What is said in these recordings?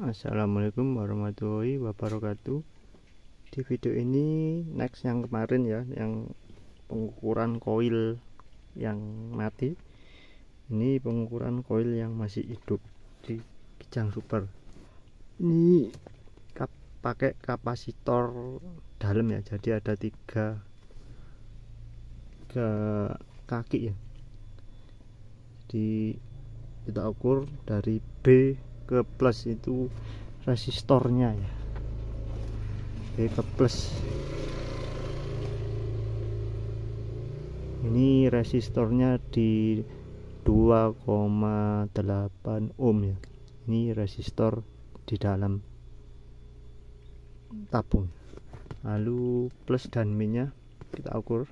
Assalamualaikum warahmatullahi wabarakatuh di video ini next yang kemarin ya yang pengukuran koil yang mati ini pengukuran koil yang masih hidup di kijang super ini kap pakai kapasitor dalam ya jadi ada tiga tiga kaki ya jadi kita ukur dari B ke plus itu resistornya ya oke ke plus ini resistornya di 2,8 ohm ya ini resistor di dalam tabung lalu plus dan minnya kita ukur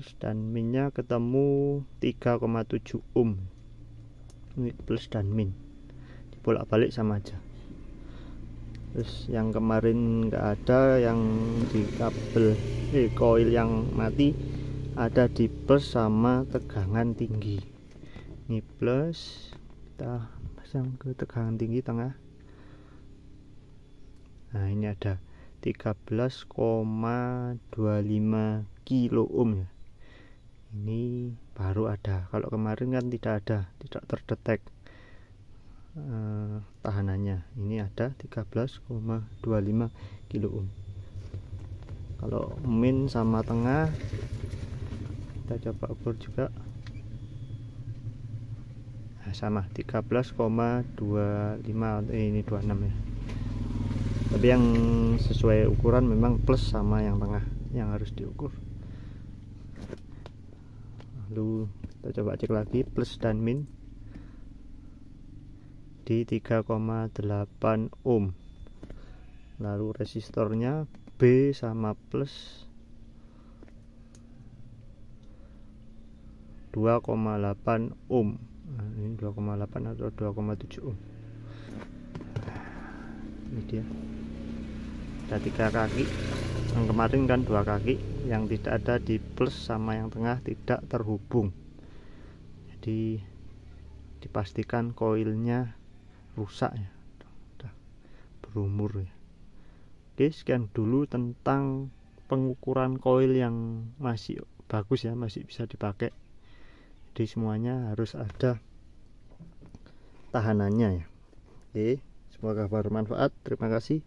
plus dan minnya ketemu 3,7 ohm ini plus dan min dibolak balik sama aja terus yang kemarin enggak ada yang di kabel eh koil yang mati ada di plus sama tegangan tinggi ini plus kita pasang ke tegangan tinggi tengah nah ini ada 13,25 kilo ohm ya ini baru ada kalau kemarin kan tidak ada tidak terdetek eh, tahanannya ini ada 13,25 kilo ohm kalau min sama tengah kita coba ukur juga nah, sama 13,25 eh, ini 26 ya tapi yang sesuai ukuran memang plus sama yang tengah yang harus diukur lalu kita coba cek lagi plus dan min di 3,8 ohm lalu resistornya B sama plus 2,8 ohm nah, ini 2,8 atau 2,7 ohm ini dia ada tiga kaki yang kemarin kan dua kaki yang tidak ada di plus sama yang tengah tidak terhubung jadi dipastikan koilnya rusak ya udah berumur ya oke sekian dulu tentang pengukuran koil yang masih bagus ya masih bisa dipakai jadi semuanya harus ada tahanannya ya oke semoga bermanfaat terima kasih